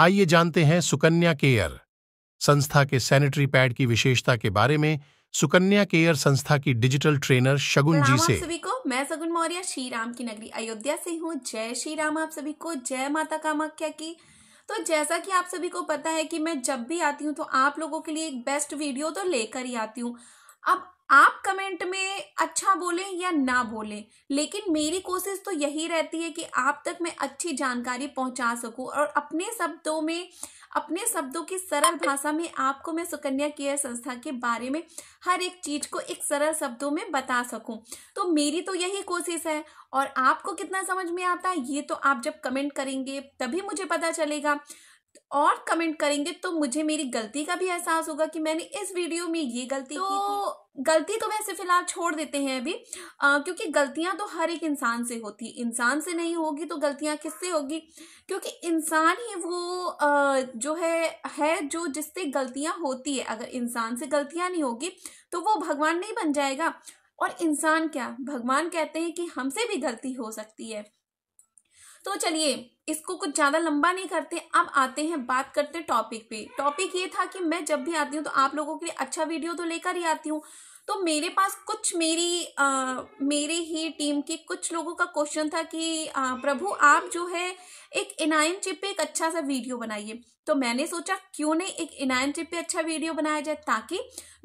आइए जानते हैं सुकन्या केयर संस्था के सैनिटरी पैड की विशेषता के बारे में सुकन्या केयर संस्था की डिजिटल ट्रेनर शगुन जी से सभी को मैं सगुन मौर्य श्री राम की नगरी अयोध्या से हूँ जय श्री राम आप सभी को जय माता कामाख्या की तो जैसा कि आप सभी को पता है कि मैं जब भी आती हूँ तो आप लोगों के लिए एक बेस्ट वीडियो तो लेकर ही आती हूँ अब आप कमेंट में अच्छा बोलें या ना बोलें लेकिन मेरी कोशिश तो यही रहती है कि आप तक मैं अच्छी जानकारी पहुंचा सकूं और अपने शब्दों में अपने शब्दों की सरल भाषा में आपको मैं सुकन्या केयर संस्था के बारे में हर एक चीज को एक सरल शब्दों में बता सकूं तो मेरी तो यही कोशिश है और आपको कितना समझ में आता है ये तो आप जब कमेंट करेंगे तभी मुझे पता चलेगा और कमेंट करेंगे तो मुझे मेरी गलती का भी एहसास होगा कि मैंने इस वीडियो में ये गलती तो की थी। तो गलती तो वैसे फिलहाल छोड़ देते हैं अभी आ, क्योंकि गलतियां तो हर एक इंसान से होती इंसान से नहीं होगी तो गलतियां किससे होगी क्योंकि इंसान ही वो आ, जो है है जो जिससे गलतियां होती है अगर इंसान से गलतियां नहीं होगी तो वो भगवान नहीं बन जाएगा और इंसान क्या भगवान कहते हैं कि हमसे भी गलती हो सकती है तो चलिए इसको कुछ ज़्यादा लंबा नहीं करते अब आते हैं बात करते टॉपिक पे टॉपिक ये था कि मैं जब भी आती हूँ तो आप लोगों के लिए अच्छा वीडियो तो लेकर ही आती हूँ तो मेरे पास कुछ मेरी आ, मेरे ही टीम के कुछ लोगों का क्वेश्चन था कि आ, प्रभु आप जो है एक इनायन चिप पे एक अच्छा सा वीडियो बनाइए तो मैंने सोचा क्यों नहीं एक इनायन चिप पे अच्छा वीडियो बनाया जाए ताकि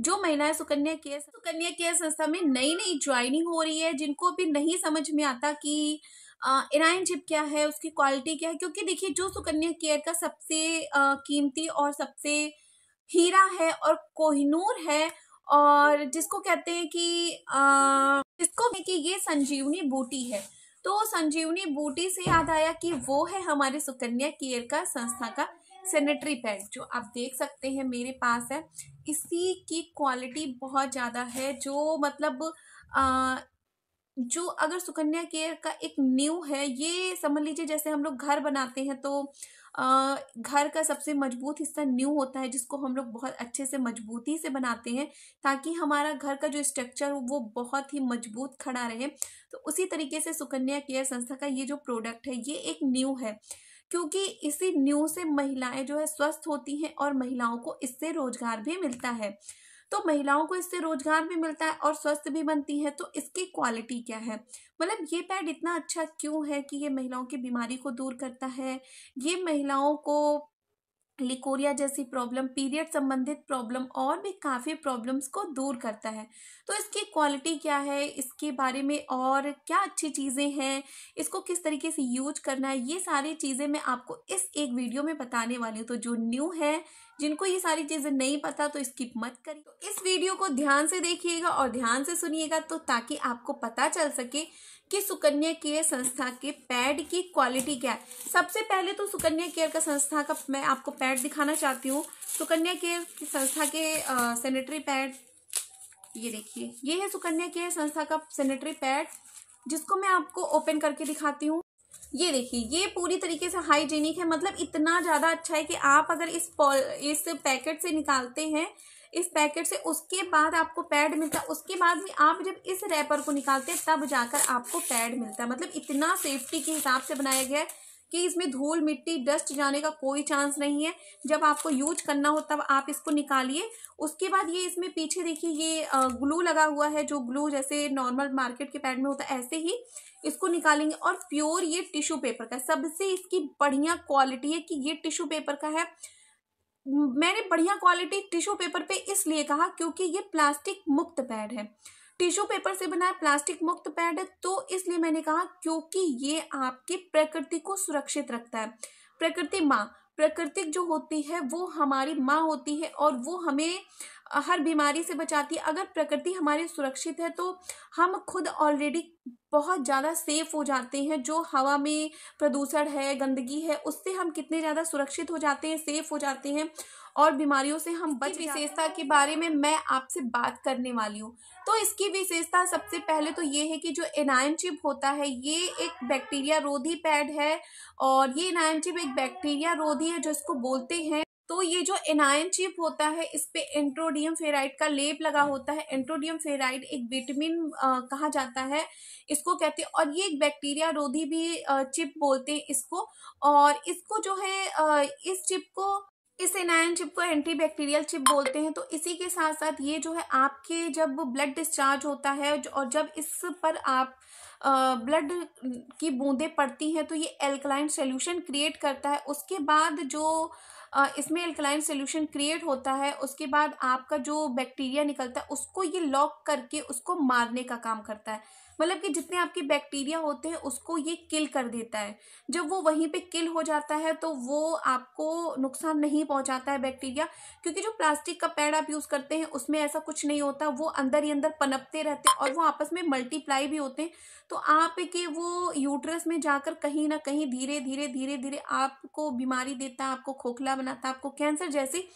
जो महिलाएं सुकन्या केयर सुकन्या केयर संस्था में नई नई ज्वाइनिंग हो रही है जिनको भी नहीं समझ में आता कि इनाइन चिप क्या है उसकी क्वालिटी क्या है क्योंकि देखिए जो सुकन्या केयर का सबसे आ, कीमती और सबसे हीरा है और कोहिनूर है और जिसको कहते हैं कि आ, जिसको कि ये संजीवनी बूटी है तो संजीवनी बूटी से याद आया कि वो है हमारे सुकन्या केयर का संस्था का सेनेटरी पैड जो आप देख सकते हैं मेरे पास है इसी की क्वालिटी बहुत ज़्यादा है जो मतलब आ, जो अगर सुकन्या केयर का एक न्यू है ये समझ लीजिए जैसे हम लोग घर बनाते हैं तो घर का सबसे मजबूत हिस्सा न्यू होता है जिसको हम लोग बहुत अच्छे से मजबूती से बनाते हैं ताकि हमारा घर का जो स्ट्रक्चर हो वो बहुत ही मजबूत खड़ा रहे तो उसी तरीके से सुकन्या केयर संस्था का ये जो प्रोडक्ट है ये एक न्यू है क्योंकि इसी न्यू से महिलाएं जो है स्वस्थ होती हैं और महिलाओं को इससे रोजगार भी मिलता है तो महिलाओं को इससे रोजगार भी मिलता है और स्वस्थ भी बनती है तो इसकी क्वालिटी क्या है मतलब ये पैड इतना अच्छा क्यों है कि ये महिलाओं की बीमारी को दूर करता है ये महिलाओं को लिकोरिया जैसी प्रॉब्लम पीरियड संबंधित प्रॉब्लम और भी काफ़ी प्रॉब्लम्स को दूर करता है तो इसकी क्वालिटी क्या है इसके बारे में और क्या अच्छी चीज़ें हैं इसको किस तरीके से यूज करना है ये सारी चीज़ें मैं आपको इस एक वीडियो में बताने वाली हूँ तो जो न्यू है जिनको ये सारी चीजें नहीं पता तो स्किप मत करिए तो इस वीडियो को ध्यान से देखिएगा और ध्यान से सुनिएगा तो ताकि आपको पता चल सके कि सुकन्या केयर संस्था के पैड की क्वालिटी क्या है सबसे पहले तो सुकन्या केयर का संस्था का मैं आपको पैड दिखाना चाहती हूँ सुकन्या केयर की संस्था के सैनिटरी पैड ये देखिए ये है सुकन्या केयर संस्था का सैनिटरी पैड जिसको मैं आपको ओपन करके दिखाती हूँ ये देखिए ये पूरी तरीके से हाइजीनिक है मतलब इतना ज़्यादा अच्छा है कि आप अगर इस इस पैकेट से निकालते हैं इस पैकेट से उसके बाद आपको पैड मिलता है उसके बाद भी आप जब इस रैपर को निकालते हैं तब जाकर आपको पैड मिलता है मतलब इतना सेफ्टी के हिसाब से बनाया गया है कि इसमें धूल मिट्टी डस्ट जाने का कोई चांस नहीं है जब आपको यूज करना हो तब आप इसको निकालिए उसके बाद ये इसमें पीछे देखिए ये ग्लू लगा हुआ है जो ग्लू जैसे नॉर्मल मार्केट के पैड में होता है ऐसे ही इसको निकालेंगे और प्योर ये टिश्यू पेपर का सबसे इसकी बढ़िया क्वालिटी है कि ये टिश्यू पेपर का है मैंने बढ़िया क्वालिटी टिश्यू पेपर पे इसलिए कहा क्योंकि ये प्लास्टिक मुक्त पैड है टिश्यू पेपर से बना प्लास्टिक मुक्त पैड है तो इसलिए मैंने कहा क्योंकि ये आपकी प्रकृति को सुरक्षित रखता है प्रकृति माँ प्रकृतिक जो होती है वो हमारी माँ होती है और वो हमें हर बीमारी से बचाती है अगर प्रकृति हमारी सुरक्षित है तो हम खुद ऑलरेडी बहुत ज़्यादा सेफ हो जाते हैं जो हवा में प्रदूषण है गंदगी है उससे हम कितने ज़्यादा सुरक्षित हो जाते हैं सेफ हो जाते हैं और बीमारियों से हम बच विशेषता के बारे में मैं आपसे बात करने वाली हूँ तो इसकी विशेषता सबसे पहले तो ये है कि जो एनायन चिप होता है ये एक बैक्टीरिया रोधी पैड है और ये एनायन चिप एक बैक्टीरिया रोधी है जो इसको बोलते हैं तो ये जो एनायन चिप होता है इस पे एंट्रोडियम फेराइड का लेप लगा होता है एंट्रोडियम फेराइड एक विटामिन कहा जाता है इसको कहते हैं और ये एक बैक्टीरिया रोधी भी चिप बोलते हैं इसको और इसको जो है इस चिप को इस एनायन चिप को एंटीबैक्टीरियल चिप बोलते हैं तो इसी के साथ साथ ये जो है आपके जब ब्लड डिस्चार्ज होता है और जब इस पर आप ब्लड की बूंदें पड़ती हैं तो ये एल्कलाइन सोल्यूशन क्रिएट करता है उसके बाद जो इसमें एल्कलाइन सोल्यूशन क्रिएट होता है उसके बाद आपका जो बैक्टीरिया निकलता है उसको ये लॉक करके उसको मारने का काम करता है मतलब कि जितने आपके बैक्टीरिया होते हैं उसको ये किल कर देता है जब वो वहीं पे किल हो जाता है तो वो आपको नुकसान नहीं पहुंचाता है बैक्टीरिया क्योंकि जो प्लास्टिक का पैड आप यूज़ करते हैं उसमें ऐसा कुछ नहीं होता वो अंदर ही अंदर पनपते रहते हैं और वो आपस में मल्टीप्लाई भी होते हैं तो आपके वो यूट्रस में जाकर कहीं ना कहीं धीरे धीरे धीरे धीरे आपको बीमारी देता है आपको खोखला बनाता है आपको कैंसर जैसी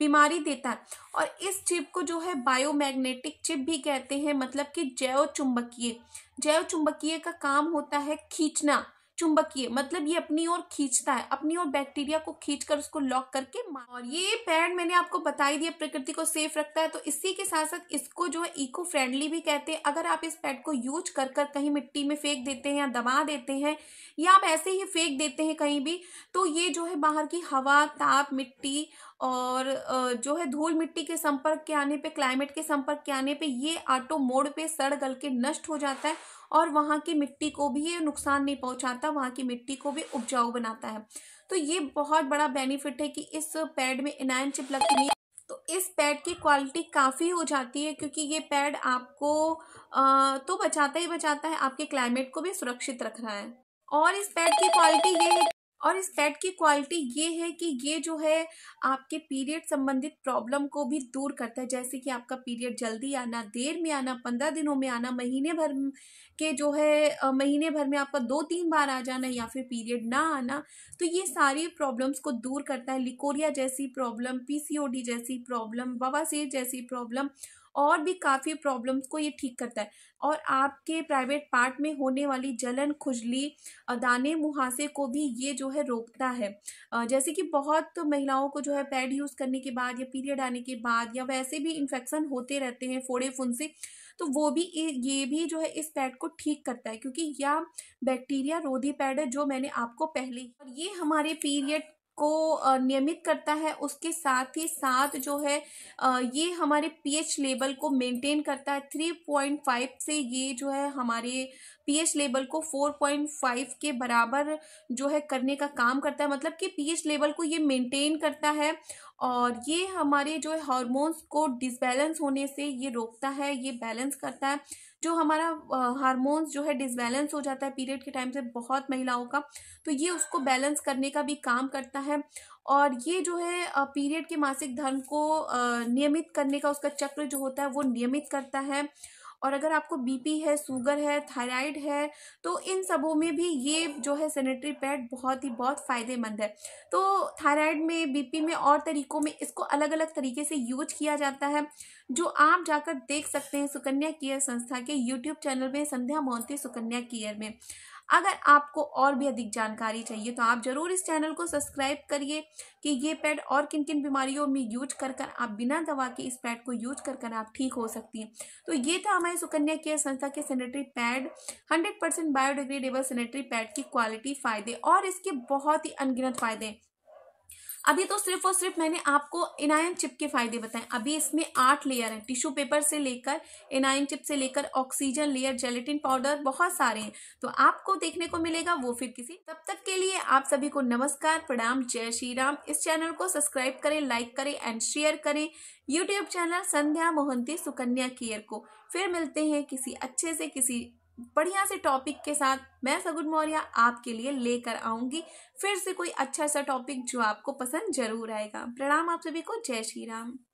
बीमारी देता है और इस चिप को जो है बायोमैग्नेटिक चिप भी कहते हैं मतलब कि जैव चुंबकीय जैव चुंबकीय का काम होता है खींचना चुंबकीय मतलब ये अपनी ओर खींचता है अपनी ओर बैक्टीरिया को खींचकर उसको लॉक करके और ये पैड मैंने आपको बता ही दिया प्रकृति को सेफ रखता है तो इसी के साथ साथ इसको जो है इको फ्रेंडली भी कहते हैं अगर आप इस पैड को यूज कर कर कहीं मिट्टी में फेंक देते हैं या दबा देते हैं या आप ऐसे ही फेंक देते हैं कहीं भी तो ये जो है बाहर की हवा ताप मिट्टी और जो है धूल मिट्टी के संपर्क के आने पे क्लाइमेट के संपर्क के आने पे ये ऑटो मोड पे सड़ गल के नष्ट हो जाता है और वहाँ की मिट्टी को भी ये नुकसान नहीं पहुँचाता वहाँ की मिट्टी को भी उपजाऊ बनाता है तो ये बहुत बड़ा बेनिफिट है कि इस पैड में इनायन चिप लगती है तो इस पैड की क्वालिटी काफ़ी हो जाती है क्योंकि ये पैड आपको आ, तो बचाता ही बचाता है आपके क्लाइमेट को भी सुरक्षित रख रहा है और इस पैड की क्वालिटी ये है और इस पैड की क्वालिटी ये है कि ये जो है आपके पीरियड संबंधित प्रॉब्लम को भी दूर करता है जैसे कि आपका पीरियड जल्दी आना देर में आना पंद्रह दिनों में आना महीने भर के जो है महीने भर में आपका दो तीन बार आ जाना या फिर पीरियड ना आना तो ये सारी प्रॉब्लम्स को दूर करता है लिकोरिया जैसी प्रॉब्लम पीसीओडी जैसी प्रॉब्लम बवासीर जैसी प्रॉब्लम और भी काफ़ी प्रॉब्लम्स को ये ठीक करता है और आपके प्राइवेट पार्ट में होने वाली जलन खुजली दाने मुहासे को भी ये जो है रोकता है जैसे कि बहुत महिलाओं को जो है पैड यूज़ करने के बाद या पीरियड आने के बाद या वैसे भी इन्फेक्शन होते रहते हैं फोड़े फुंसे तो वो भी ये भी जो है इस पैड को ठीक करता है क्योंकि यह बैक्टीरिया रोधी पैड है जो मैंने आपको पहले और ये हमारे पीरियड को नियमित करता है उसके साथ ही साथ जो है ये हमारे पीएच लेवल को मेंटेन करता है थ्री पॉइंट फाइव से ये जो है हमारे पीएच लेवल को फोर पॉइंट फाइव के बराबर जो है करने का काम करता है मतलब कि पीएच लेवल को ये मेंटेन करता है और ये हमारे जो है हार्मोन्स को डिसबैलेंस होने से ये रोकता है ये बैलेंस करता है जो हमारा हार्मोन्स जो है डिसबैलेंस हो जाता है पीरियड के टाइम से बहुत महिलाओं का तो ये उसको बैलेंस करने का भी काम करता है और ये जो है पीरियड के मासिक धर्म को नियमित करने का उसका चक्र जो होता है वो नियमित करता है और अगर आपको बीपी है सुगर है थायराइड है तो इन सबों में भी ये जो है सैनिटरी पैड बहुत ही बहुत फ़ायदेमंद है तो थायराइड में बीपी में और तरीक़ों में इसको अलग अलग तरीके से यूज किया जाता है जो आप जाकर देख सकते हैं सुकन्या केयर संस्था के यूट्यूब चैनल में संध्या मोहंती सुकन्या केयर में अगर आपको और भी अधिक जानकारी चाहिए तो आप ज़रूर इस चैनल को सब्सक्राइब करिए कि ये पैड और किन किन बीमारियों में यूज कर कर आप बिना दवा के इस पैड को यूज कर कर आप ठीक हो सकती हैं तो ये था हमारे सुकन्या केयर संस्था के sanitary pad hundred percent biodegradable sanitary pad की क्वालिटी फ़ायदे और इसके बहुत ही अनगिनत फ़ायदे हैं अभी तो सिर्फ और सिर्फ मैंने आपको इनायन चिप के फायदे बताए अभी इसमें आठ लेयर हैं टिश्यू पेपर से लेकर इनायन चिप से लेकर ऑक्सीजन लेयर जेलेटिन पाउडर बहुत सारे हैं तो आपको देखने को मिलेगा वो फिर किसी तब तक के लिए आप सभी को नमस्कार प्रणाम जय श्री राम इस चैनल को सब्सक्राइब करें लाइक करें एंड शेयर करें YouTube channel Sandhya Mohanty Sukanya care को फिर मिलते हैं किसी अच्छे से किसी बढ़िया से टॉपिक के साथ मैं सगुन मौर्य आपके लिए लेकर आऊंगी फिर से कोई अच्छा सा टॉपिक जो आपको पसंद जरूर आएगा प्रणाम आप सभी को जय श्री राम